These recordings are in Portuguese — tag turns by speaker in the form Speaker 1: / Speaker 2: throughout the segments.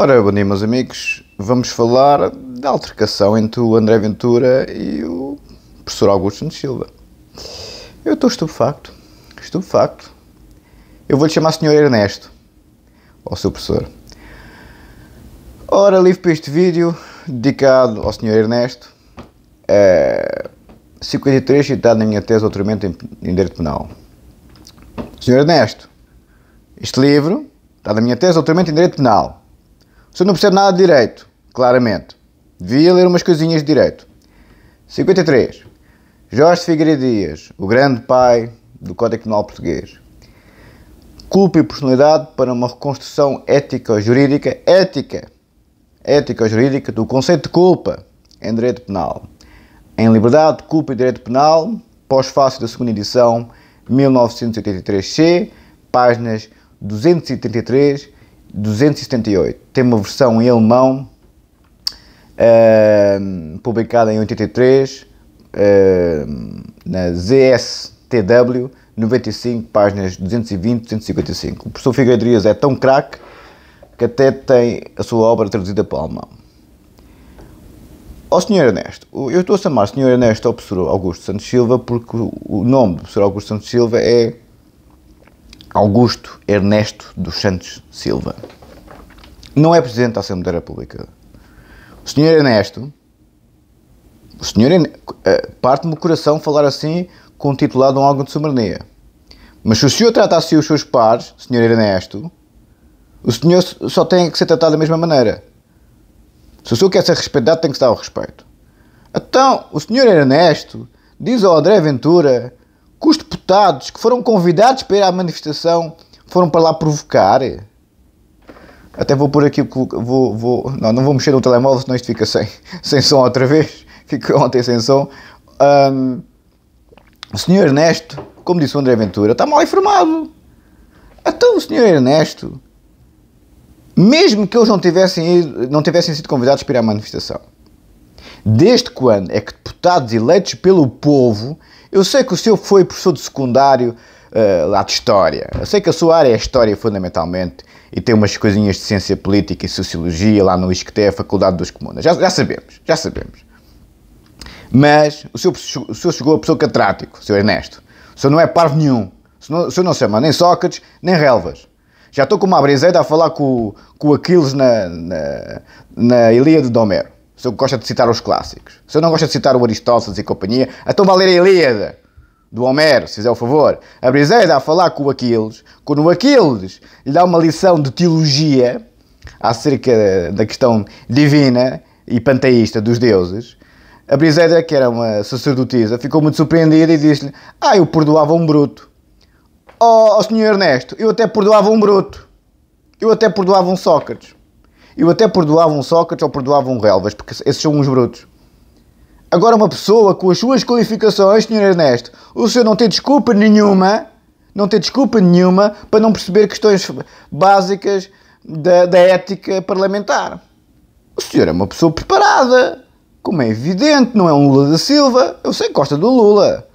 Speaker 1: Ora, bom dia, meus amigos. Vamos falar da altercação entre o André Ventura e o professor Augusto de Silva. Eu estou estupefacto. Estupefacto. Eu vou-lhe chamar Sr. Ernesto, ao seu professor. Ora, livro para este vídeo, dedicado ao Sr. Ernesto, é 53, citado na minha tese Doutoramento em, em Direito Penal. Sr. Ernesto, este livro está na minha tese Doutoramento em Direito Penal você não percebe nada de direito, claramente. Devia ler umas coisinhas de direito. 53. Jorge Figueiredo Dias, o grande pai do Código Penal Português. Culpa e personalidade para uma reconstrução ética-jurídica, ética, ética-jurídica do conceito de culpa em direito penal. Em Liberdade, Culpa e Direito Penal, pós-fácil da segunda edição, 1983-C, páginas 233 278. Tem uma versão em alemão uh, publicada em 83 uh, na ZSTW 95, páginas 220 255. O professor Figueiredo Dias é tão craque que até tem a sua obra traduzida para o alemão. Ó oh, Sr. Ernesto, eu estou a chamar Sr. Ernesto ao professor Augusto Santos Silva porque o nome do professor Augusto Santos Silva é Augusto Ernesto dos Santos Silva. Não é Presidente da Assembleia da República. O Ernesto, o Senhor eh, parte-me o coração falar assim com o titular de um órgão de soberania. Mas se o senhor trata assim os seus pares, Senhor Ernesto, o senhor só tem que ser tratado da mesma maneira. Se o senhor quer ser respeitado, tem que se dar o respeito. Então, o Senhor Ernesto diz ao André Ventura que os deputados que foram convidados para ir à manifestação foram para lá provocar. Até vou pôr aqui, vou, vou, não, não vou mexer no telemóvel, senão isto fica sem, sem som outra vez. fica ontem sem som. Um, o senhor Ernesto, como disse o André Ventura, está mal informado. Então o senhor Ernesto, mesmo que eles não tivessem, ido, não tivessem sido convidados para ir à manifestação, desde quando é que deputados eleitos pelo povo eu sei que o senhor foi professor de secundário uh, lá de História. Eu sei que a sua área é História fundamentalmente e tem umas coisinhas de Ciência Política e Sociologia lá no ISCTE, a Faculdade dos Comunas. Já, já sabemos, já sabemos. Mas o senhor, o senhor chegou a pessoa catrático, o senhor Ernesto. O senhor não é parvo nenhum. O senhor, o senhor não se chama nem Sócrates, nem Relvas. Já estou com uma briseira a falar com, com Aquiles na, na, na Ilíada de Homero se eu gosta de citar os clássicos, se eu não gosta de citar o Aristóteles e companhia, então vá ler a Ilíada, do Homero, se fizer o favor. A Briseida a falar com o Aquiles, quando o Aquiles lhe dá uma lição de teologia acerca da questão divina e panteísta dos deuses, a Briseida, que era uma sacerdotisa, ficou muito surpreendida e disse-lhe: Ah, eu perdoava um bruto. Oh, oh, senhor Ernesto, eu até perdoava um bruto. Eu até perdoava um Sócrates. Eu até perdoava um Sócrates ou perdoava um Relvas, porque esses são uns brutos. Agora, uma pessoa com as suas qualificações, Sr. Ernesto, o senhor não tem desculpa nenhuma, não tem desculpa nenhuma para não perceber questões básicas da, da ética parlamentar. O senhor é uma pessoa preparada, como é evidente, não é um Lula da Silva. Eu sei que gosta do Lula.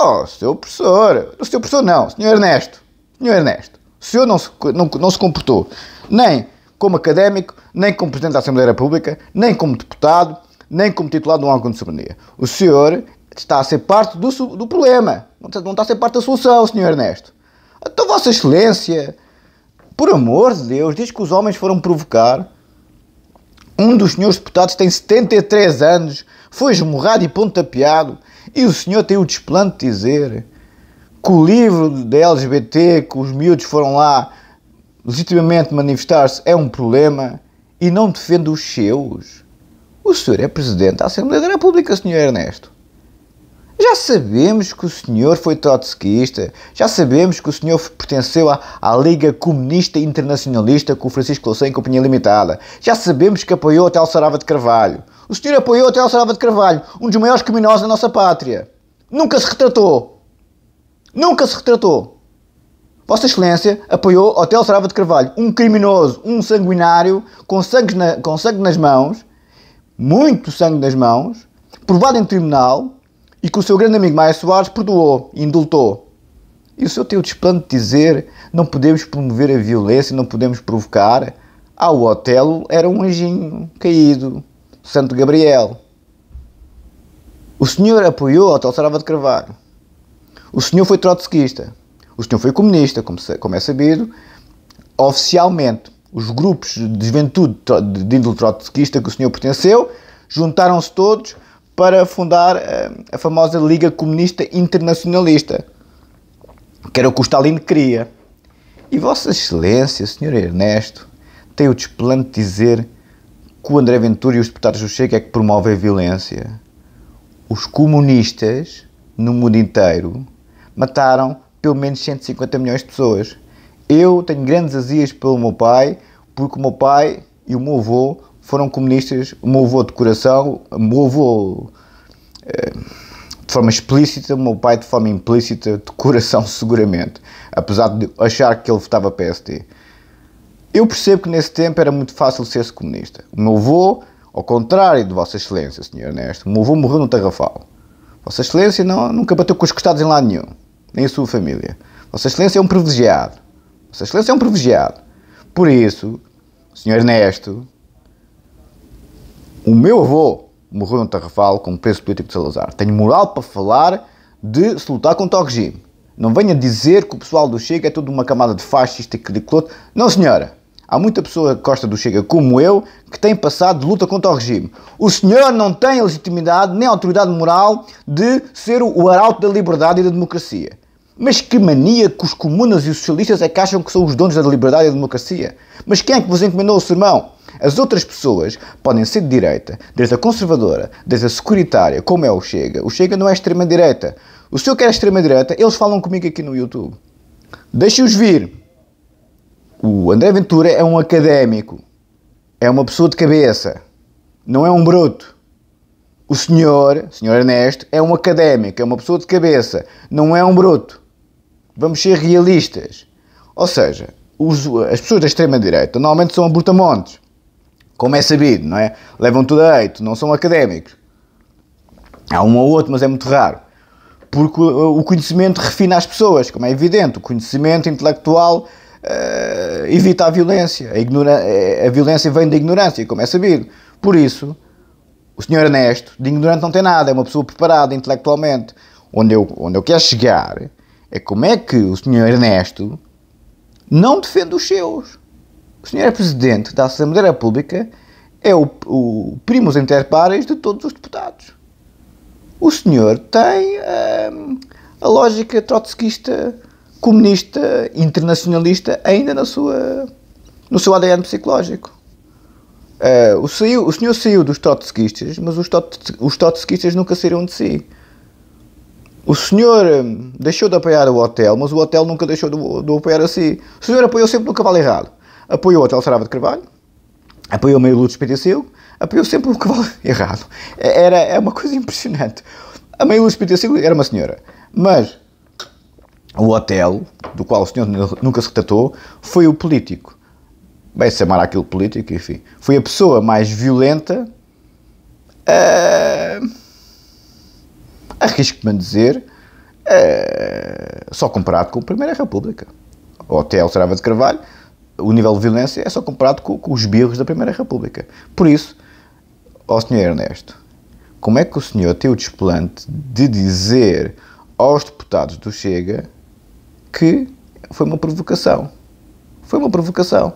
Speaker 1: Oh, seu professor, o seu professor não, Sr. Ernesto, Sr. Ernesto, o senhor não se, não, não se comportou nem como académico, nem como Presidente da Assembleia da República, nem como deputado, nem como titular de um órgão de soberania. O senhor está a ser parte do, do problema, não está a ser parte da solução, senhor Ernesto. Então, Vossa Excelência, por amor de Deus, diz que os homens foram provocar. Um dos senhores deputados tem 73 anos, foi esmurrado e pontapeado, e o senhor tem o desplante de dizer que o livro da LGBT, que os miúdos foram lá legitimamente manifestar-se é um problema e não defende os seus. O senhor é presidente da Assembleia da República, senhor Ernesto. Já sabemos que o senhor foi trotskista, já sabemos que o senhor pertenceu à, à Liga Comunista Internacionalista com o Francisco Louçã e Companhia Limitada, já sabemos que apoiou até Sarava de Carvalho. O senhor apoiou até Sarava de Carvalho, um dos maiores criminosos da nossa pátria. Nunca se retratou. Nunca se retratou. Vossa Excelência apoiou Hotel Sarava de Carvalho, um criminoso, um sanguinário, com, na, com sangue nas mãos, muito sangue nas mãos, provado em tribunal e que o seu grande amigo Maia Soares perdoou e indultou. E o senhor tem o desplante de dizer não podemos promover a violência, não podemos provocar. Ah, o Otelo era um anjinho caído, Santo Gabriel. O senhor apoiou Otelo Sarava de Carvalho. O senhor foi trotskista. O senhor foi comunista, como, é sabido, oficialmente. Os grupos de juventude de, índole trotskista que o senhor pertenceu juntaram-se todos para fundar a, eh, a famosa Liga Comunista Internacionalista, que era o que o Stalin queria. E Vossa Excelência, Sr. Ernesto, tem o desplante de dizer que o André Ventura e os deputados do Chega é que promovem a violência. Os comunistas, no mundo inteiro, mataram pelo menos 150 milhões de pessoas. Eu tenho grandes azias pelo meu pai, porque o meu pai e o meu avô foram comunistas, o meu avô de coração, o meu avô eh, de forma explícita, o meu pai de forma implícita, de coração seguramente, apesar de achar que ele votava PSD. Eu percebo que nesse tempo era muito fácil ser-se comunista. O meu avô, ao contrário de Vossa Excelência, Sr. Ernesto, o meu avô morreu no Tarrafal. Vossa Excelência não, nunca bateu com os costados em lado nenhum nem a sua família. Vossa Excelência é um privilegiado. Vossa Excelência é um privilegiado. Por isso, Sr. Ernesto, o meu avô morreu no Tarrafal como preso político de Salazar. Tenho moral para falar de se lutar contra o regime. Não venha dizer que o pessoal do Chega é toda uma camada de fascista e ridículo. Não, senhora. Há muita pessoa que gosta do Chega, como eu, que tem passado de luta contra o regime. O senhor não tem a legitimidade nem a autoridade moral de ser o arauto da liberdade e da democracia. Mas que mania que os comunas e os socialistas é que acham que são os donos da liberdade e da democracia? Mas quem é que vos encomendou o sermão? As outras pessoas podem ser de direita, desde a conservadora, desde a securitária, como é o Chega. O Chega não é extrema-direita. O senhor quer extrema-direita, eles falam comigo aqui no YouTube. Deixem-os vir. O André Ventura é um académico. É uma pessoa de cabeça. Não é um broto. O senhor, senhor Ernesto, é um académico, é uma pessoa de cabeça, não é um broto. Vamos ser realistas. Ou seja, os, as pessoas da extrema-direita normalmente são abortamontes. Como é sabido, não é? Levam tudo a eito, não são académicos. Há um ou outro, mas é muito raro. Porque o conhecimento refina as pessoas, como é evidente. O conhecimento intelectual uh, evita a violência. A, eh, a violência vem da ignorância, como é sabido. Por isso, o senhor Ernesto, de ignorante não tem nada, é uma pessoa preparada intelectualmente. Onde eu, onde eu quero chegar é como é que o senhor Ernesto não defende os seus. O senhor é presidente da Assembleia da República, é o, o primus inter pares de todos os deputados. O senhor tem hum, a lógica trotskista, comunista, internacionalista ainda na sua, no seu ADN psicológico. Uh, o, saiu, o senhor saiu dos trotskistas, mas os, trot os trotskistas nunca saíram de si. O senhor hum, deixou de apoiar o hotel, mas o hotel nunca deixou de, de apoiar a si. O senhor apoiou sempre no cavalo errado. Apoiou o hotel Sarava de Carvalho, apoiou o meio Lourdes Petenceu, apoiou sempre o cavalo errado. É, era, é uma coisa impressionante. A meio Lourdes Petenceu era uma senhora, mas o hotel, do qual o senhor nunca se retratou, foi o político. Bem, se chamar aquilo político, enfim. Foi a pessoa mais violenta. Uh arrisco-me a dizer, é, só comparado com a Primeira República. Ou até Alcerava de Carvalho, o nível de violência é só comparado com, com os birros da Primeira República. Por isso, ao Sr. Ernesto, como é que o senhor tem o desplante de dizer aos deputados do Chega que foi uma provocação? Foi uma provocação.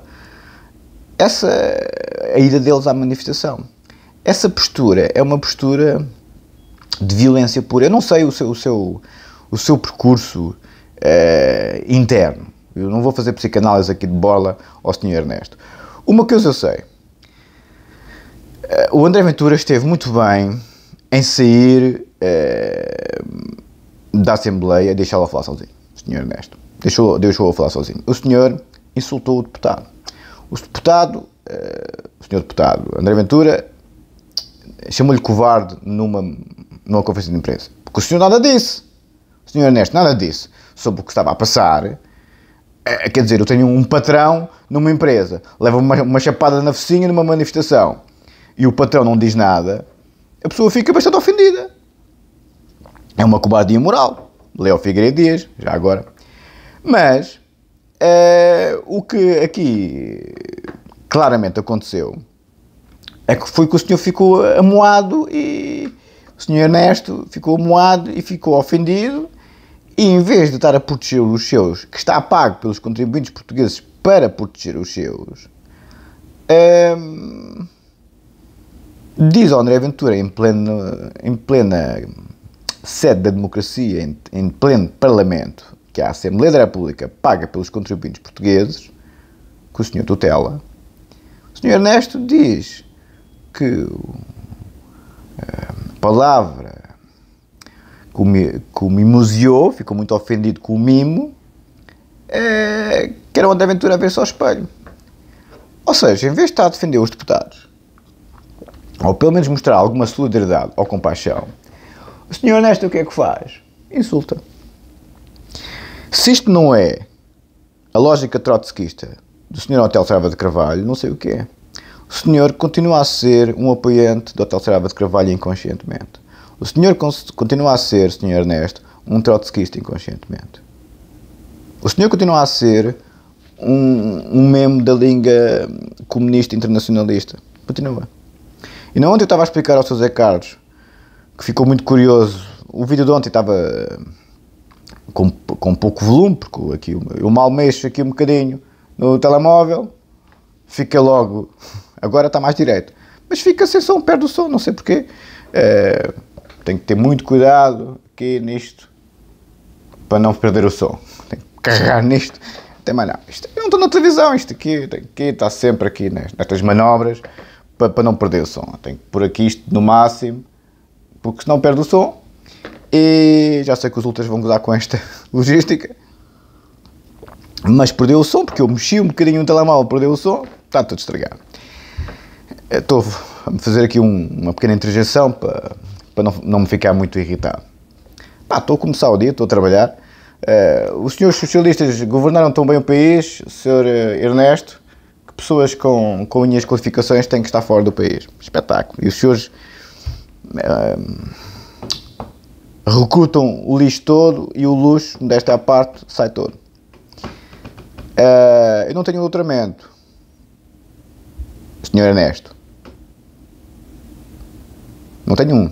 Speaker 1: Essa a ida deles à manifestação. Essa postura é uma postura de violência pura. Eu não sei o seu, o seu, o seu percurso uh, interno. Eu não vou fazer psicanálise aqui de bola ao Sr. Ernesto. Uma coisa eu sei. Uh, o André Ventura esteve muito bem em sair uh, da Assembleia e deixá-la falar sozinho, o Sr. Ernesto. Deixou-a deixou falar sozinho. O senhor insultou o deputado. O deputado, uh, o senhor deputado André Ventura, chamou-lhe covarde numa numa conferência de imprensa. Porque o senhor nada disse. O senhor Ernesto nada disse sobre o que estava a passar. É, é quer dizer, eu tenho um patrão numa empresa, leva uma, uma chapada na focinha numa manifestação e o patrão não diz nada, a pessoa fica bastante ofendida. É uma cobardia moral. Leo Figueiredo Dias, já agora. Mas é, o que aqui claramente aconteceu é que foi que o senhor ficou amoado e, o senhor Ernesto ficou moado e ficou ofendido e, em vez de estar a proteger os seus, que está pago pelos contribuintes portugueses para proteger os seus, hum, diz ao André Ventura, em plena, em plena sede da democracia, em, em pleno parlamento, que a Assembleia da República paga pelos contribuintes portugueses, que o senhor tutela, o senhor Ernesto diz que eh, palavra que o mimoseou, ficou muito ofendido com o mimo, é, que era uma aventura a ver-se ao espelho. Ou seja, em vez de estar a defender os deputados, ou pelo menos mostrar alguma solidariedade ou compaixão, o senhor Nesta o que é que faz? Insulta. Se isto não é a lógica trotskista do senhor Hotel Trava de Carvalho, não sei o que é. O senhor continua a ser um apoiante do Hotel Sarava de Carvalho inconscientemente. O senhor continua a ser, senhor Ernesto, um trotskista inconscientemente. O senhor continua a ser um, um membro da Liga Comunista Internacionalista. Continua. E não ontem eu estava a explicar ao Sr. Zé Carlos, que ficou muito curioso, o vídeo de ontem estava eh, com, com pouco volume, porque aqui, eu mal mexo aqui um bocadinho no telemóvel, fica logo agora está mais direto. Mas fica sem som, perde do som, não sei porquê. É, tem que ter muito cuidado aqui nisto para não perder o som. Tem que carregar nisto. Até mais não. Isto, eu não estou na televisão, isto aqui, aqui está sempre aqui nestas manobras para, para não perder o som. Tem que pôr aqui isto no máximo, porque senão perde o som. E já sei que os ultras vão gozar com esta logística. Mas perdeu o som, porque eu mexi um bocadinho o telemóvel, perdeu o som, está tudo estragado. É, estou a fazer aqui um, uma pequena interjeição para, para não, não me ficar muito irritado. estou a começar o dia, estou a trabalhar. Uh, os senhores socialistas governaram tão bem o país, senhor eh, Ernesto, que pessoas com, com minhas qualificações têm que estar fora do país. Espetáculo. E os senhores uh, eh, recrutam o lixo todo e o luxo, desta parte, sai todo. Uh, eu não tenho doutramento, senhor Ernesto. Não tenho um.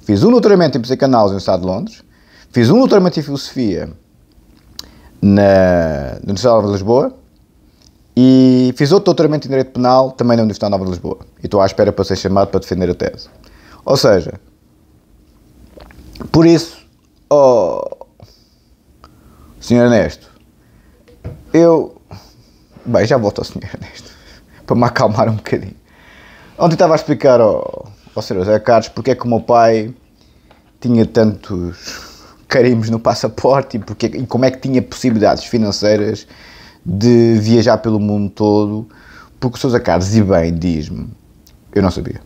Speaker 1: Fiz um doutoramento em psicanálise no Estado de Londres, fiz um doutoramento em filosofia na, na Universidade Nova de Lisboa e fiz outro doutoramento em Direito Penal também na Universidade Nova de Lisboa. E estou à espera para ser chamado para defender a tese. Ou seja, por isso, oh, Sr. Ernesto, eu. Bem, já volto ao Sr. Ernesto para me acalmar um bocadinho. Ontem estava a explicar ao. Oh, ser seja, Carlos, porque é que o meu pai tinha tantos carimbos no passaporte e, porque, e como é que tinha possibilidades financeiras de viajar pelo mundo todo? Porque o Sousa Carlos, e bem, diz-me, eu não sabia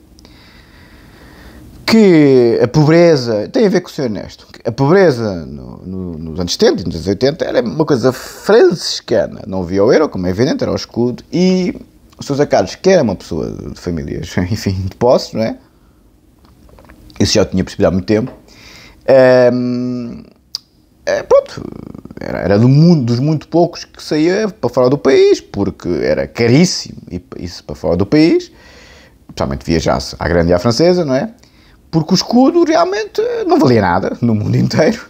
Speaker 1: que a pobreza tem a ver com ser honesto. A pobreza no, no, nos anos 70 e nos anos 80 era uma coisa franciscana. Não havia o euro, como é evidente, era o escudo. E o Sousa Carlos, que era uma pessoa de famílias, enfim, de posse, não é? Isso já tinha percebido há muito tempo. Um, é, pronto, era, era do mundo, dos muito poucos que saía para fora do país, porque era caríssimo isso para fora do país, principalmente viajasse à grande e à francesa, não é? Porque o escudo realmente não valia nada no mundo inteiro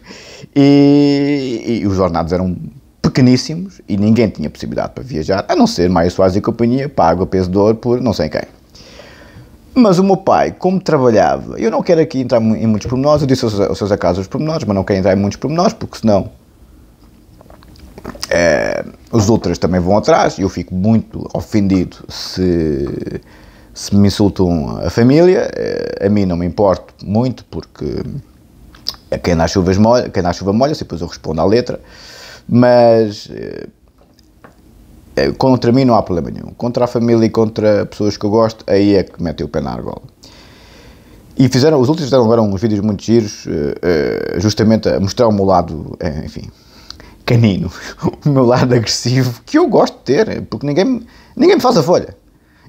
Speaker 1: e, e os ordenados eram pequeníssimos e ninguém tinha possibilidade para viajar, a não ser Maio Soares e companhia, pago a peso de ouro por não sei quem. Mas o meu pai, como trabalhava, eu não quero aqui entrar em muitos pormenores, eu disse aos, aos seus acasos os pormenores, mas não quero entrar em muitos pormenores, porque senão é, os outros também vão atrás, e eu fico muito ofendido se, se me insultam a família, eh, a mim não me importo muito, porque quem na, chuva molha, quem na chuva molha, se depois eu respondo à letra, mas eh, é, contra mim não há problema nenhum. Contra a família e contra pessoas que eu gosto, aí é que metem o pé na argola. E fizeram, os últimos fizeram agora uns vídeos muito giros, eh, eh, justamente a mostrar o meu lado, eh, enfim, canino, o meu lado agressivo, que eu gosto de ter, porque ninguém, ninguém me faz a folha.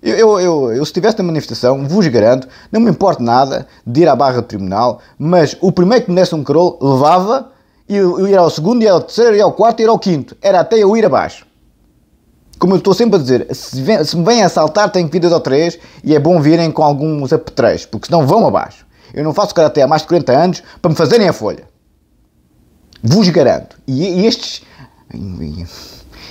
Speaker 1: Eu, eu, eu, eu se estivesse na manifestação, vos garanto, não me importa nada de ir à barra do tribunal, mas o primeiro que me desse um carol levava, e eu, eu ia ao segundo, e ao terceiro, e ao quarto, e ao quinto. Era até eu ir abaixo como eu estou sempre a dizer, se, vem, se me vêm assaltar, tenho que vir dois ou três e é bom virem com alguns apetreiros, porque senão vão abaixo. Eu não faço karaté há mais de 40 anos para me fazerem a folha. Vos garanto. E, e estes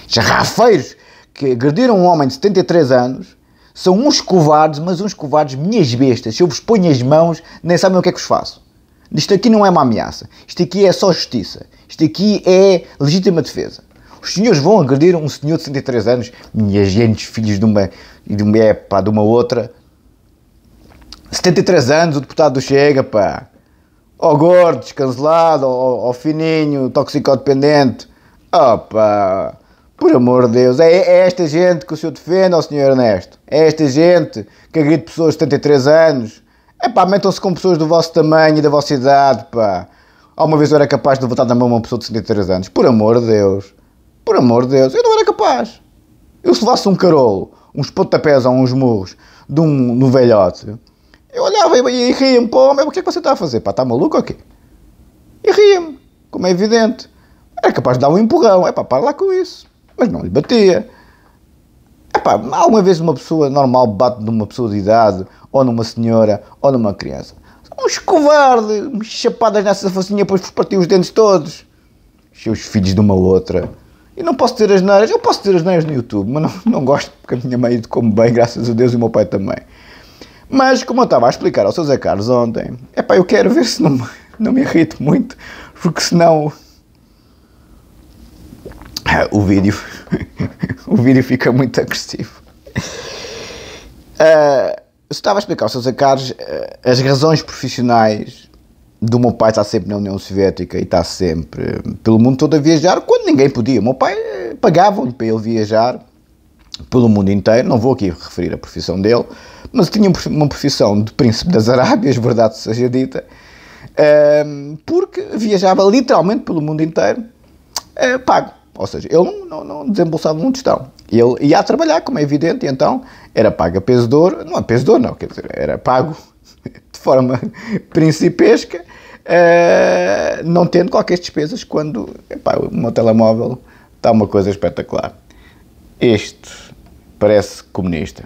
Speaker 1: jarrafeiros que agrediram um homem de 73 anos são uns covardes, mas uns covardes, minhas bestas. Se eu vos ponho as mãos, nem sabem o que é que vos faço. Isto aqui não é uma ameaça. Isto aqui é só justiça. Isto aqui é legítima defesa. Os senhores vão agredir um senhor de 63 anos, minhas gentes, filhos de uma e de uma, epá, de uma outra. 73 anos, o deputado Chega, pá. Ó gordo, descancelado, ó fininho, toxicodependente. Opa, por amor de Deus, é, é, esta gente que o senhor defende, ó senhor Ernesto. É esta gente que agride pessoas de 73 anos. É pá, metam-se com pessoas do vosso tamanho e da vossa idade, pá. uma vez eu era capaz de votar na mão uma pessoa de 73 anos. Por amor de Deus. Por amor de Deus, eu não era capaz. Eu se levasse um carolo, uns pontapés ou uns murros de um velhote, eu olhava e, e ria-me, pô, mas o que é que você está a fazer? Pá, está maluco ou quê? E ria-me, como é evidente. Era capaz de dar um empurrão, é pá, para lá com isso. Mas não lhe batia. É pá, alguma vez uma pessoa normal bate numa pessoa de idade, ou numa senhora, ou numa criança. uns covardes, chapadas nessa focinha, depois partiu os dentes todos. Seus filhos de uma outra e não posso ter as neiras, eu posso ter as neiras no YouTube, mas não, não gosto porque a minha mãe come bem, graças a Deus, e o meu pai também. Mas, como eu estava a explicar ao seu Zé Carlos ontem, é pá, eu quero ver se não, não me irrito muito, porque senão o vídeo, o vídeo fica muito agressivo. Uh, ah, eu estava a explicar ao seu Zé Carlos uh, as razões profissionais do meu pai estar sempre na União Soviética e estar sempre pelo mundo todo a viajar quando ninguém podia. O meu pai eh, pagava lhe para ele viajar pelo mundo inteiro. Não vou aqui referir a profissão dele, mas tinha uma profissão de príncipe das Arábias, verdade seja dita, ehm, porque viajava literalmente pelo mundo inteiro eh, pago. Ou seja, ele não, não, desembolsava um tostão. Ele ia a trabalhar, como é evidente, e então era pago a peso de ouro. Não a peso de ouro, não, quer dizer, era pago de forma principesca eh, não tendo qualquer despesas quando epá, o meu telemóvel está uma coisa espetacular. Este parece comunista.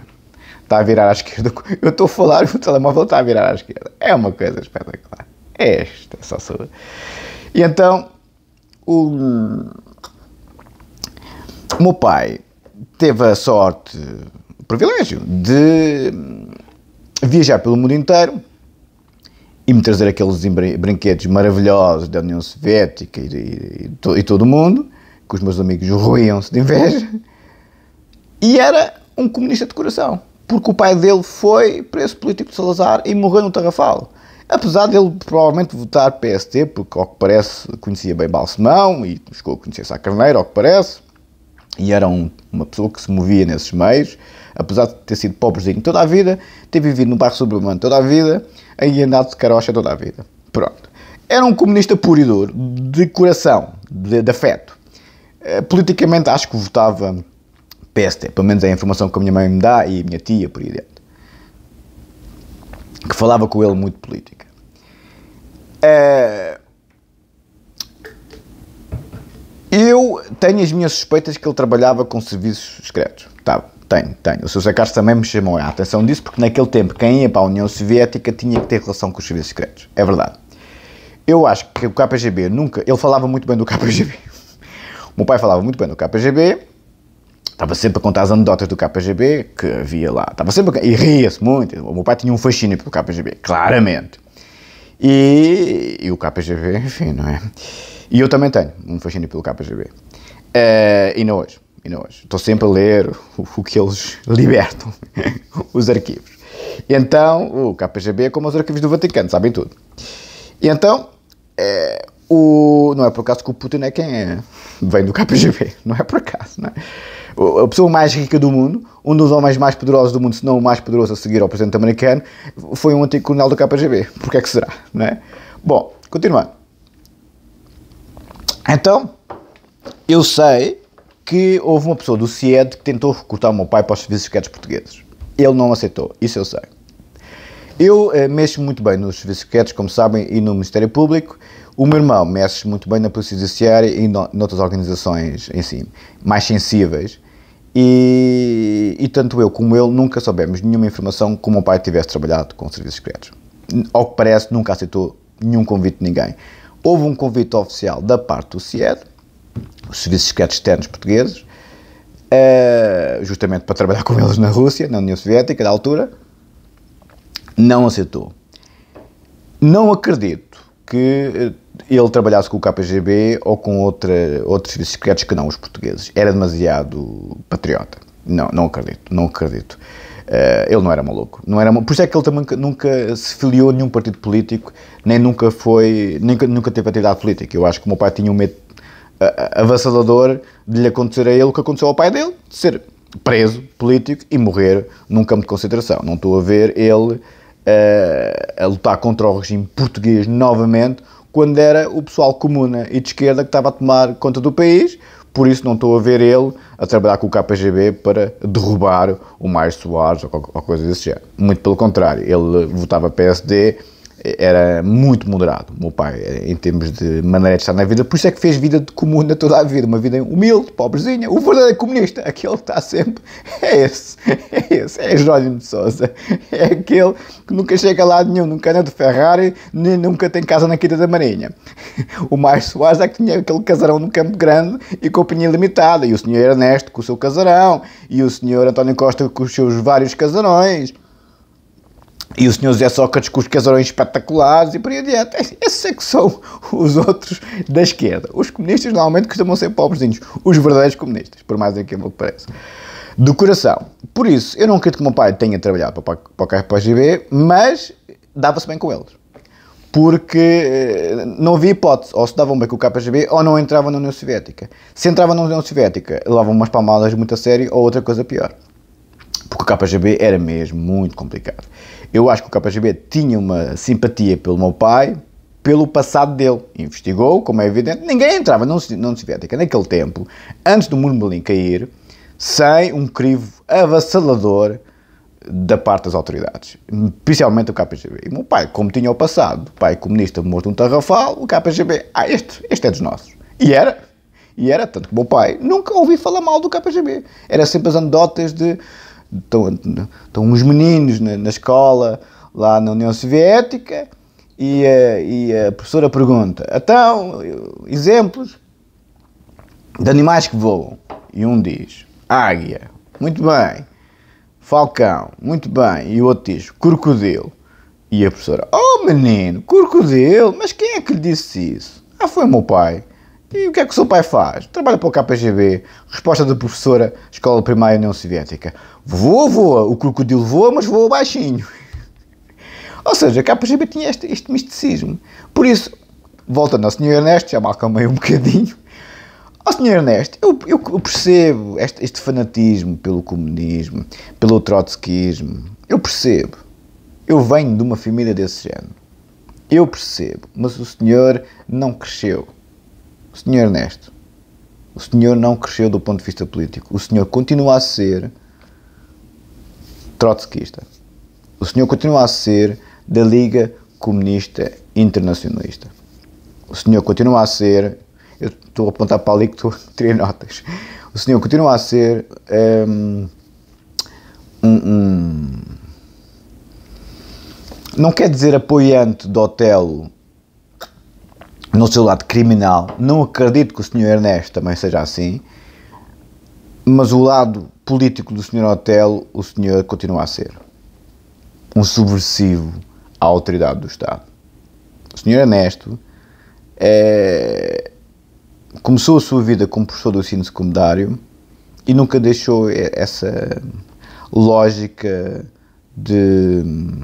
Speaker 1: Está a virar à esquerda. Eu estou a falar e o telemóvel está a virar à esquerda. É uma coisa espetacular. É esta, só sua. E então, o, o meu pai teve a sorte, o privilégio, de viajar pelo mundo inteiro e me trazer aqueles brinquedos maravilhosos da União Soviética e, e, e, todo o mundo, que os meus amigos roiam-se de inveja, e era um comunista de coração, porque o pai dele foi preso político de Salazar e morreu no Tarrafal. Apesar dele provavelmente votar PST, porque ao que parece conhecia bem Balsemão e chegou a conhecer Sá Carneiro, ao que parece, e era um, uma pessoa que se movia nesses meios, apesar de ter sido pobrezinho toda a vida, ter vivido no bairro sobre-humano toda a vida e andado de carocha toda a vida. Pronto. Era um comunista puro e duro, de coração, de, de afeto. Eh, politicamente acho que votava PST, pelo menos é a informação que a minha mãe me dá e a minha tia, por aí dentro, que falava com ele muito política. Eh, eu tenho as minhas suspeitas que ele trabalhava com serviços secretos. Tá, tenho, tenho. O seu Zé Carlos também me chamou a atenção disso, porque naquele tempo quem ia para a União Soviética tinha que ter relação com os serviços secretos. É verdade. Eu acho que o KGB nunca. Ele falava muito bem do KGB. O meu pai falava muito bem do KGB. Estava sempre a contar as anedotas do KGB que havia lá. Estava sempre a... E ria-se muito. O meu pai tinha um fascínio pelo KGB, claramente. E, e o KGB, enfim, não é? E eu também tenho um fascínio pelo KGB. Uh, e não hoje, e não hoje. Estou sempre a ler o, o que eles
Speaker 2: libertam,
Speaker 1: os arquivos. E então, o KPGB é como os arquivos do Vaticano, sabem tudo. E então, eh, o, não é por acaso que o Putin é quem é. Vem do KPGB. não é por acaso, não é? a pessoa mais rica do mundo, um dos homens mais poderosos do mundo, se não o mais poderoso a seguir ao presidente americano, foi um antigo coronel do KGB. Porquê é que será? Não é? Bom, continuando. Então, eu sei que houve uma pessoa do CIED que tentou recrutar o meu pai para os serviços secretos portugueses. Ele não aceitou, isso eu sei. Eu eh, mexo muito bem nos serviços secretos, como sabem, e no Ministério Público. O meu irmão mexe muito bem na Polícia Judiciária e no, noutras organizações em si, mais sensíveis. E, e, tanto eu como ele nunca soubemos nenhuma informação que o meu pai tivesse trabalhado com serviços secretos. Ao que parece, nunca aceitou nenhum convite de ninguém. Houve um convite oficial da parte do CIED, os serviços secretos externos portugueses, uh, justamente para trabalhar com eles na Rússia, na União Soviética, da altura, não aceitou. Não acredito que eh, ele trabalhasse com o KGB ou com outra, outros serviços secretos que não os portugueses. Era demasiado patriota. Não, não acredito, não acredito. Uh, ele não era maluco, não era maluco. Por isso é que ele também nunca se filiou a nenhum partido político, nem nunca foi, nunca, nunca teve atividade política. Eu acho que o meu pai tinha um medo avassalador de lhe acontecer a ele o que aconteceu ao pai dele, de ser preso, político e morrer num campo de concentração. Não estou a ver ele uh, a lutar contra o regime português novamente, quando era o pessoal comuna e de esquerda que estava a tomar conta do país, por isso não estou a ver ele a trabalhar com o KGB para derrubar o Mais Soares ou qualquer coisa desse género. Muito pelo contrário, ele votava PSD era muito moderado, meu pai, em termos de maneira de estar na vida, por isso é que fez vida de comuna toda a vida, uma vida humilde, pobrezinha, o verdadeiro é comunista, aquele que está sempre, é esse, é esse, é Jerónimo de Sousa, é aquele que nunca chega lá nenhum, nunca anda de Ferrari, nem nunca tem casa na Quinta da Marinha. O mais Soares é que tinha aquele casarão no Campo Grande e companhia limitada, e o senhor Ernesto com o seu casarão, e o senhor António Costa com os seus vários casarões, e o senhor Zé Sócrates com os casarões espetaculares e por aí adiante. Esses é que são os outros da esquerda. Os comunistas normalmente costumam ser pobrezinhos. Os verdadeiros comunistas, por mais incrível que pareça. Do coração. Por isso, eu não acredito que o meu pai tenha trabalhado para, para, para, para o KGB, mas dava-se bem com eles. Porque eh, não havia hipótese, ou se davam bem com o KGB ou não entravam na União Soviética. Se entravam na União Soviética, levavam umas palmadas muito a sério ou outra coisa pior porque o KGB era mesmo muito complicado. Eu acho que o KGB tinha uma simpatia pelo meu pai, pelo passado dele. Investigou, como é evidente, ninguém entrava na União Soviética naquele tempo, antes do muro de Berlim cair, sem um crivo avassalador da parte das autoridades, especialmente o KGB. E meu pai, como tinha o passado, pai comunista morto um tarrafal, o KGB, ah, este, este é dos nossos. E era, e era, tanto que meu pai nunca ouvi falar mal do KGB. Era sempre as anedotas de estão, estão uns meninos na, na, escola lá na União Soviética e, e a professora pergunta: então, exemplos de animais que voam. E um diz: águia, muito bem. Falcão, muito bem. E o outro diz: crocodilo. E a professora: oh menino, crocodilo, mas quem é que lhe disse isso? Ah, foi meu pai. E o que é que o seu pai faz? Trabalha para o KPGB. Resposta da professora Escola Primária União Soviética. Voa, voa. O crocodilo voa, mas voa baixinho. Ou seja, a KPGB tinha este, este misticismo. Por isso, voltando ao Sr. Ernesto, já mal acalmei um bocadinho. Ó oh, Sr. Ernesto, eu, eu percebo este, este, fanatismo pelo comunismo, pelo trotskismo. Eu percebo. Eu venho de uma família desse género. Eu percebo. Mas o senhor não cresceu o senhor Ernesto, é o senhor não cresceu do ponto de vista político. O senhor continua a ser trotskista. O senhor continua a ser da Liga Comunista Internacionalista. O senhor continua a ser. Eu estou a apontar para ali que estou a ter notas. O senhor continua a ser ehm, um, um, não quer dizer apoiante do Otelo no seu lado criminal. Não acredito que o Sr. Ernesto também seja assim, mas o lado político do Sr. Otelo, o senhor continua a ser um subversivo à autoridade do Estado. O Sr. Ernesto é, começou a sua vida como professor do ensino secundário e nunca deixou essa lógica de hum,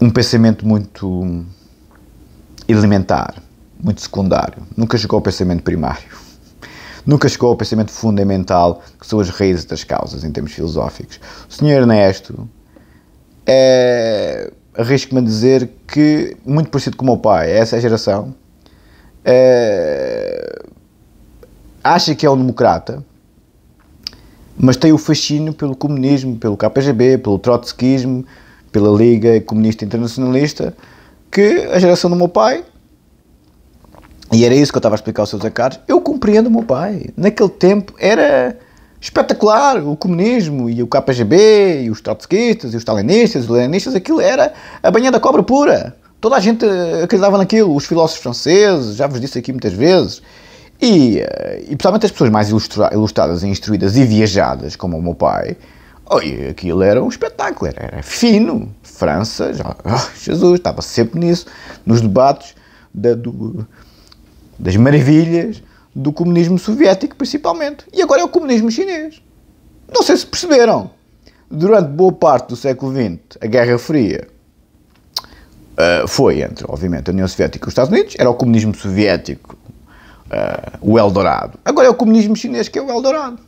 Speaker 1: um pensamento muito elementar, muito secundário, nunca chegou ao pensamento primário, nunca chegou ao pensamento fundamental, que são as raízes das causas em termos filosóficos. O senhor Ernesto é, arrisco-me a dizer que, muito parecido com o meu pai, é essa geração, é, acha que é um democrata, mas tem o fascínio pelo comunismo, pelo KPGB, pelo trotskismo, pela Liga Comunista Internacionalista, que a geração do meu pai, e era isso que eu estava a explicar ao seus Zé Carlos, eu compreendo o meu pai. Naquele tempo era espetacular o comunismo e o KGB e os trotskistas e os stalinistas, os leninistas, aquilo era a banha da cobra pura. Toda a gente acreditava naquilo, os filósofos franceses, já vos disse aqui muitas vezes. E, eh, e principalmente as pessoas mais ilustradas e instruídas e viajadas, como o meu pai, Oh, e aquilo era um espetáculo, era, era fino. França, já, oh, Jesus, estava sempre nisso, nos debates da, do, das maravilhas do comunismo soviético, principalmente. E agora é o comunismo chinês. Não sei se perceberam. Durante boa parte do século XX, a Guerra Fria uh, foi entre, obviamente, a União Soviética e os Estados Unidos, era o comunismo soviético, uh, o Eldorado. Agora é o comunismo chinês que é o Eldorado.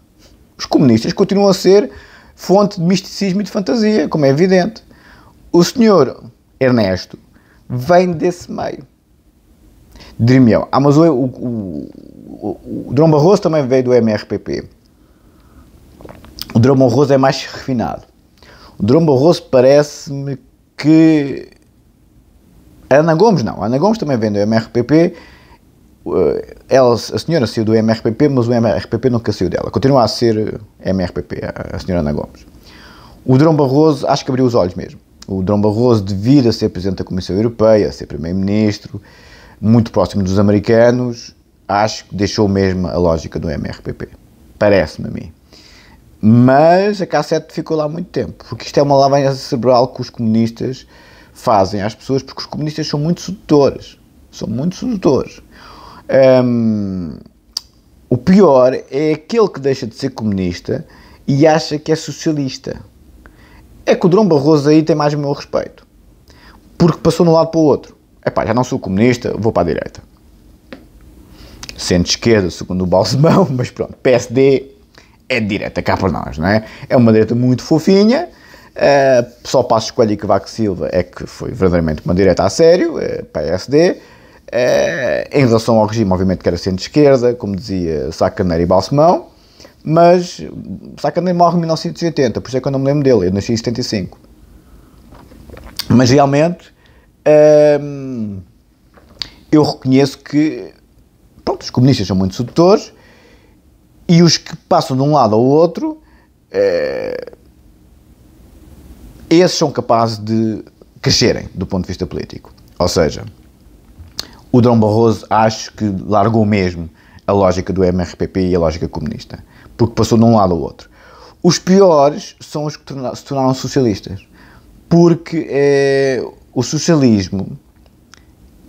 Speaker 1: Os comunistas continuam a ser fonte de misticismo e de fantasia, como é evidente. O senhor Ernesto vem desse meio. Dirimião. Ah, mas o, o, o, o Dom Barroso também veio do MRPP. O Dom Barroso é mais refinado. O Dom Barroso parece-me que. Ana Gomes não. Ana Gomes também vem do MRPP eh, ela, a senhora saiu do MRPP, mas o MRPP nunca saiu dela. Continua a ser eh, MRPP, a senhora Ana Gomes. O Drão Barroso, acho que abriu os olhos mesmo. O Drão Barroso, devido a ser Presidente da Comissão Europeia, a ser Primeiro-Ministro, muito próximo dos americanos, acho que deixou mesmo a lógica do MRPP. Parece-me a mim. Mas a K7 ficou lá muito tempo, porque isto é uma lavagem cerebral que os comunistas fazem às pessoas, porque os comunistas são muito sedutores. São muito sedutores. Um, o pior é aquele que deixa de ser comunista e acha que é socialista. É que o Drão Barroso aí tem mais o meu respeito. Porque passou de um lado para o outro. Epá, já não sou comunista, vou para a direita. Centro-esquerda, segundo o Balsemão, mas pronto, PSD é de direita, cá para nós, não é? É uma direita muito fofinha, ah, só passo escolha e Cavaco Silva é que foi verdadeiramente uma direita a sério, uh, eh, PSD, eh, em relação ao regime, obviamente que era centro-esquerda, como dizia Sacaneiro e Balsemão, mas Sacaneiro morre em 1980, por isso é que eu não me lembro dele, eu nasci em 75. Mas realmente ehm, eu reconheço que pronto, os comunistas são muito sedutores e os que passam de um lado ao outro, eh, esses são capazes de crescerem do ponto de vista político. Ou seja, o Drão Barroso acho que largou mesmo a lógica do MRPP e a lógica comunista, porque passou de um lado ao outro. Os piores são os que torna, se tornaram socialistas, porque é, o socialismo,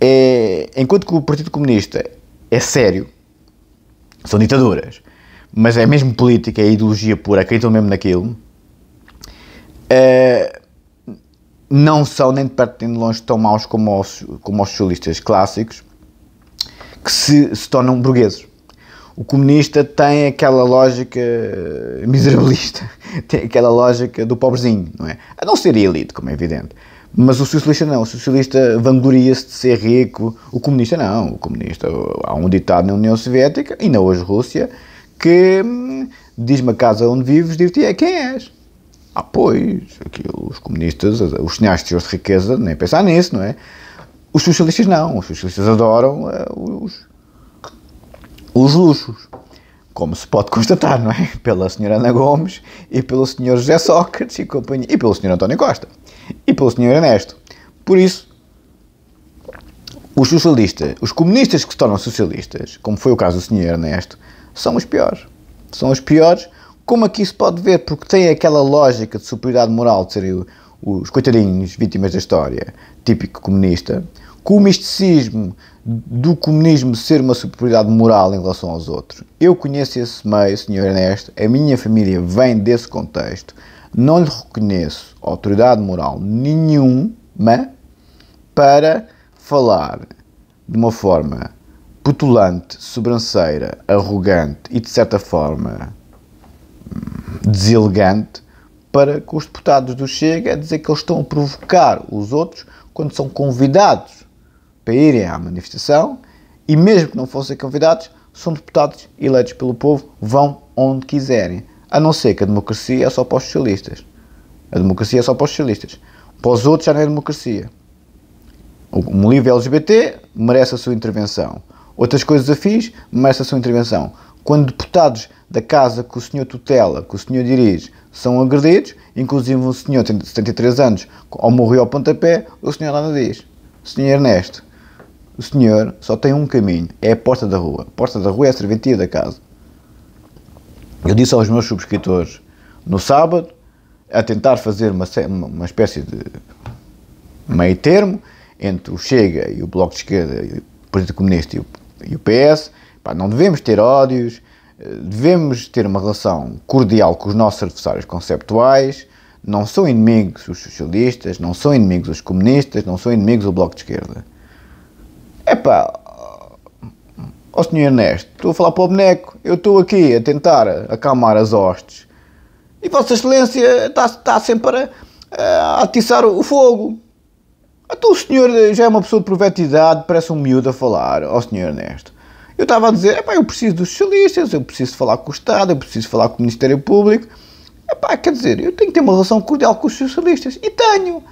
Speaker 1: é, enquanto que o Partido Comunista é sério, são ditaduras, mas é mesmo política, é ideologia pura, acreditam mesmo naquilo. É, não são nem de perto nem de longe tão maus como os, como os socialistas clássicos que se, se tornam burgueses. O comunista tem aquela lógica miserabilista, tem aquela lógica do pobrezinho, não é? A não ser elite, como é evidente. Mas o socialista não, o socialista vangloria-se de ser rico, o comunista não, o comunista, há um ditado na União Soviética, e não hoje Rússia, que hum, diz-me a casa onde vives, dir-te-é quem és. Ah, pois, aqui, os comunistas, os sinais de de riqueza, nem pensar nisso, não é? Os socialistas não, os socialistas adoram é, os, os luxos, como se pode constatar, não é? Pela senhora Ana Gomes e pelo senhor José Sócrates e companhia, e pelo senhor António Costa e pelo senhor Ernesto. Por isso, os socialistas, os comunistas que se tornam socialistas, como foi o caso do senhor Ernesto, são os piores. São os piores como aqui é se pode ver, porque tem aquela lógica de superioridade moral de serem os coitadinhos vítimas da história, típico comunista, com o misticismo do comunismo ser uma superioridade moral em relação aos outros. Eu conheço esse meio, Sr. Ernesto, a minha família vem desse contexto. Não lhe reconheço autoridade moral nenhuma para falar de uma forma petulante, sobranceira, arrogante e, de certa forma, deselegante para com os deputados do Chega é dizer que eles estão a provocar os outros quando são convidados para irem à manifestação e mesmo que não fossem convidados, são deputados eleitos pelo povo, vão onde quiserem. A não ser que a democracia é só para os socialistas. A democracia é só para os socialistas. Para os outros já não é democracia. Um livro LGBT merece a sua intervenção. Outras coisas afins merece a sua intervenção. Quando deputados da casa que o senhor tutela, que o senhor dirige, são agredidos, inclusive um senhor de 73 anos, ao morrer ao pontapé, o senhor nada diz. Senhor Ernesto, o senhor só tem um caminho, é a porta da rua. A porta da rua é a serventia da casa. Eu disse aos meus subscritores, no sábado, a tentar fazer uma, uma espécie de meio termo entre o Chega e o Bloco de Esquerda, o Partido Comunista e o, e o PS, Pá, não devemos ter ódios, eh, devemos ter uma relação cordial com os nossos adversários conceptuais. Não são inimigos os socialistas, não são inimigos os comunistas, não são inimigos o Bloco de Esquerda. É pá, ó oh, senhor Ernesto, estou a falar para o boneco, eu estou aqui a tentar acalmar as hostes. E Vossa Excelência está, está sempre a, a atiçar o fogo. Então o senhor já é uma pessoa de provetidade, parece um miúdo a falar, ó oh, senhor Ernesto. Eu estava a dizer, eu preciso dos socialistas, eu preciso falar com o Estado, eu preciso falar com o Ministério Público. Epá, quer dizer, eu tenho que ter uma relação cordial com os socialistas. E tenho.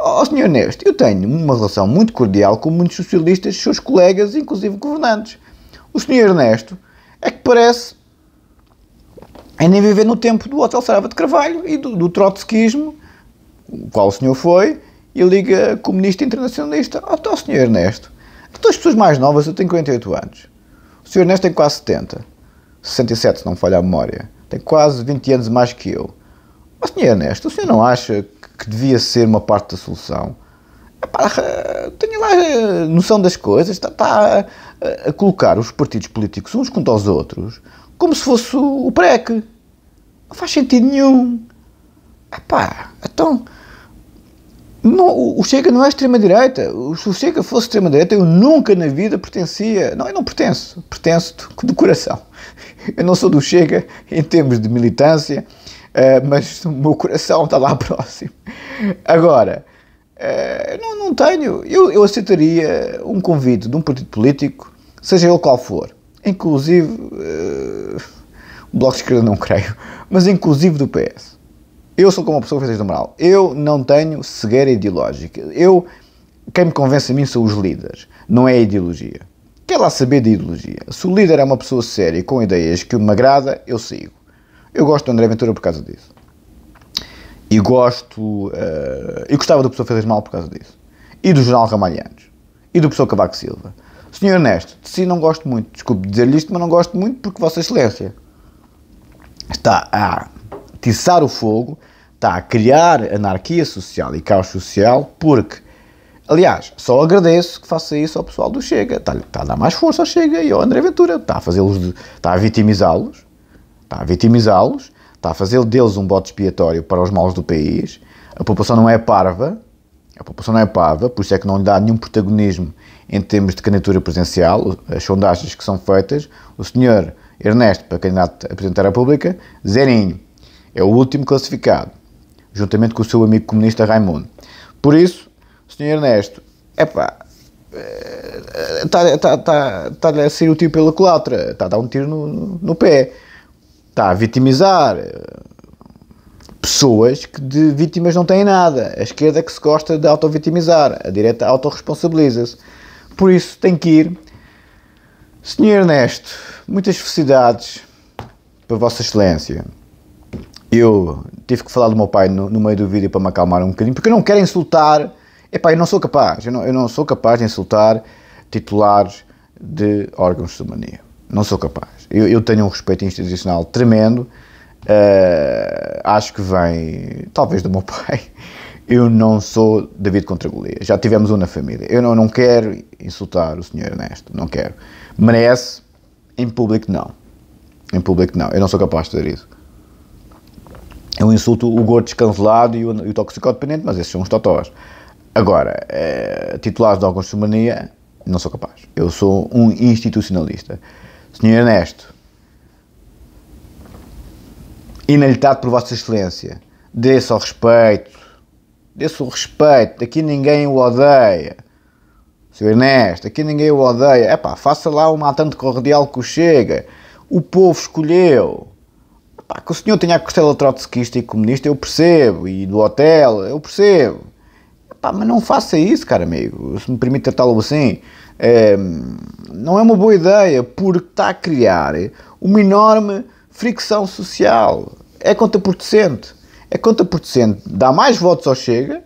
Speaker 1: Ó oh, senhor Neste, eu tenho uma relação muito cordial com muitos socialistas, seus colegas, inclusive governantes. O senhor Ernesto é que parece ainda é viver no tempo do Hotel Sarava de Carvalho e do, do trotskismo, o qual o senhor foi, e a Liga Comunista Internacionalista. Ó oh, senhor Ernesto, então as pessoas mais novas, eu tenho 48 anos. O Sr. Ernesto tem quase 70. 67, se não falha a memória. Tem quase 20 anos mais que eu. Mas, Sr. Ernesto, o senhor não acha que devia ser uma parte da solução? Eh, tenho lá eh, noção das coisas, está, está eh, a, colocar os partidos políticos uns contra os outros como se fosse o PREC. Não faz sentido nenhum. Epá, então não, o Chega não é extrema-direita. Se o Chega fosse extrema-direita, eu nunca na vida pertencia. Não, eu não pertenço. Pertenço do, coração. Eu não sou do Chega em termos de militância, eh, mas o meu coração está lá próximo. Agora, eh, não, não tenho. Eu, eu aceitaria um convite de um partido político, seja ele qual for, inclusive. Eh, o Bloco de Esquerda não creio, mas inclusive do PS eu sou como uma pessoa que fez moral. Eu não tenho cegueira ideológica. Eu, quem me convence a mim são os líderes, não é a ideologia. Quer lá saber de ideologia? Se o líder é uma pessoa séria e com ideias que me agrada, eu sigo. Eu gosto do André Ventura por causa disso. E gosto. Uh, e gostava do professor Feliz Mal por causa disso. E do jornal Ramalhantes. E do professor Cavaco Silva. Senhor Ernesto, de si não gosto muito. Desculpe dizer-lhe isto, mas não gosto muito porque Vossa Excelência está a tiçar o fogo está a criar anarquia social e caos social, porque, aliás, só agradeço que faça isso ao pessoal do Chega. Está, está a dar mais força ao Chega e ao André Ventura. Está a fazê-los, está a vitimizá-los, está a vitimizá-los, está a fazer deles um bote expiatório para os maus do país. A população não é parva, a população não é parva, por isso é que não lhe dá nenhum protagonismo em termos de candidatura presencial. As sondagens que são feitas, o senhor Ernesto, para candidato a presidente da República, zerinho. É o último classificado juntamente com o seu amigo comunista Raimundo. Por isso, Sr. Ernesto, é pá, está eh, tá, tá, tá a sair o tiro pela culatra, está a dar um tiro no, no pé, está a vitimizar eh, pessoas que de vítimas não têm nada. A esquerda que se gosta de auto-vitimizar, a direita autorresponsabiliza-se. Por isso tem que ir. Senhor Ernesto, muitas felicidades para Vossa Excelência. Eu tive que falar do meu pai no, no meio do vídeo para me acalmar um bocadinho, porque eu não quero insultar. Epá, eu não sou capaz, eu não, eu não sou capaz de insultar titulares de órgãos de mania. Não sou capaz. Eu, eu tenho um respeito institucional tremendo. Uh, acho que vem, talvez, do meu pai. Eu não sou David contra Golias. Já tivemos um na família. Eu não, não quero insultar o senhor Ernesto. Não quero. Merece. Em público, não. Em público, não. Eu não sou capaz de fazer isso eu é insulto o gordo descancelado e o, e o toxicodependente, mas esses são os totós. Agora, é, titulares de alguma de não sou capaz. Eu sou um institucionalista. Senhor Ernesto, Inalitado por Vossa Excelência, dê-se ao respeito, dê-se o respeito, aqui ninguém o odeia. Senhor Ernesto, aqui ninguém o odeia. Epá, faça lá uma atante cordial que o chega. O povo escolheu. Pá, que o senhor tenha a costela trotskista e comunista, eu percebo, e do hotel, eu percebo. Pá, mas não faça isso, cara amigo, se me permite tratá-lo assim. É, não é uma boa ideia, porque está a criar uma enorme fricção social. É contraproducente. É contraproducente. Dá mais votos ao Chega,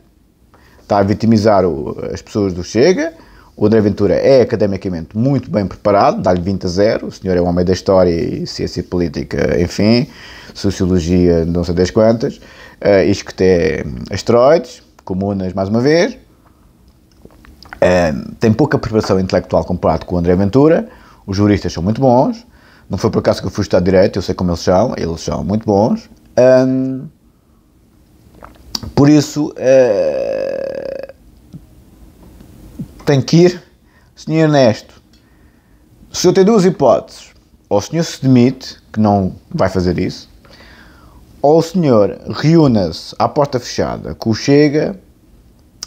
Speaker 1: está a vitimizar o, as pessoas do Chega, o André Ventura é academicamente muito bem preparado, dá-lhe 20 a 0. O senhor é um homem da história e ciência política, enfim, sociologia, não sei das quantas. Uh, eh, escuté asteroides, comunas, mais uma vez. Uh, tem pouca preparação intelectual comparado com o André Ventura. Os juristas são muito bons. Não foi por acaso que eu fui estudar direito, eu sei como eles são, eles são muito bons. Um, ehm, por isso, uh, tem que ir. Senhor Ernesto, o senhor tem duas hipóteses. Ou o senhor se demite, que não vai fazer isso, ou o senhor reúna-se à porta fechada com o Chega,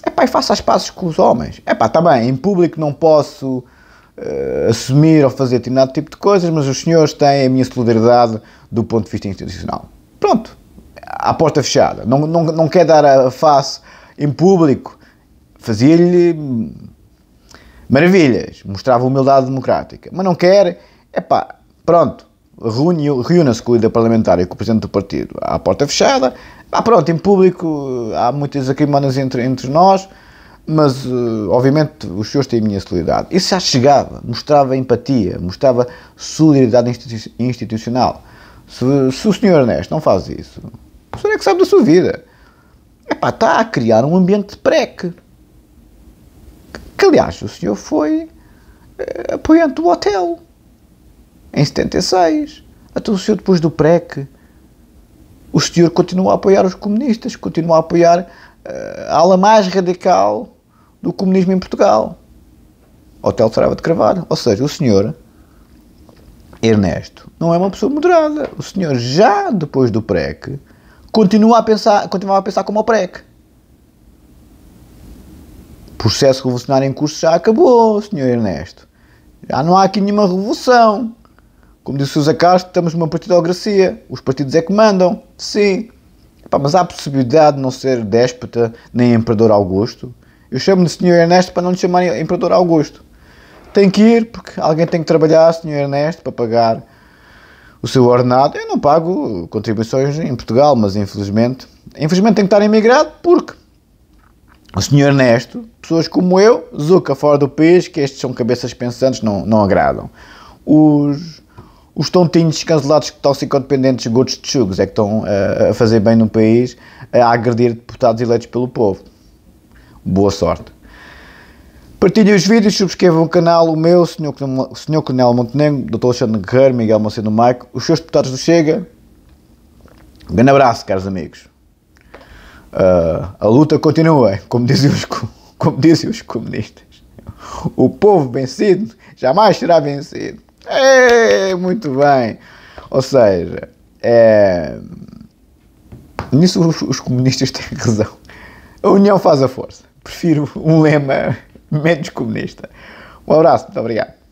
Speaker 1: epá, e faça as pazes com os homens. É pá, está bem, em público não posso uh, assumir ou fazer determinado tipo de coisas, mas os senhores têm a minha solidariedade do ponto de vista institucional. Pronto, à porta fechada. Não, não, não quer dar a face em público. Fazia-lhe Maravilhas, mostrava humildade democrática. Mas não quer, é pá, pronto. Reúna-se com o líder parlamentar e com o presidente do partido à porta fechada. Ah, pronto, em público eh, há muitas acrimonas entre, entre nós, mas eh, obviamente os senhores têm a minha solidariedade. Isso já chegava, mostrava empatia, mostrava solidariedade institu institucional. Se, se, o senhor Ernesto não faz isso, o senhor é que sabe da sua vida. Epá, está a criar um ambiente de preque que aliás o senhor foi eh, apoiante do hotel em 76. Até o senhor depois do PREC. O senhor continua a apoiar os comunistas, continua a apoiar uh, a ala mais radical do comunismo em Portugal. Hotel Sarava de Carvalho. Ou seja, o senhor Ernesto não é uma pessoa moderada. O senhor já depois do PREC continua a pensar, continua a pensar como o PREC processo revolucionário em curso já acabou, Sr. Ernesto. Já não há aqui nenhuma revolução. Como disse o Sousa Castro, estamos numa partidocracia. Os partidos é que mandam. Sim. Epá, mas há a possibilidade de não ser déspota nem imperador Augusto. Eu chamo-lhe Sr. Ernesto para não lhe chamar imperador Augusto. Tem que ir porque alguém tem que trabalhar, Sr. Ernesto, para pagar o seu ordenado. Eu não pago contribuições em Portugal, mas infelizmente, infelizmente tenho que estar emigrado. porque o Sr. Ernesto Pessoas como eu, Zuka fora do país, que estes são cabeças pensantes, não, não agradam. Os, os tontinhos cancelados toxicodependentes gotos de chugos é que estão eh, a fazer bem no país, a agredir deputados eleitos pelo povo. Boa sorte. Partilhem os vídeos, subscrevam o canal, o meu, o Sr. Coronel Montenegro, Dr. Alexandre Guerreiro, Miguel Macedo Maico, os seus deputados do Chega. Um grande abraço, caros amigos. Uh, a luta continua, como dizia o como dizem os comunistas. O povo vencido jamais será vencido. É, muito bem. Ou seja, é, nisso os, os comunistas têm razão. A união faz a força. Prefiro um lema menos comunista. Um abraço, muito obrigado.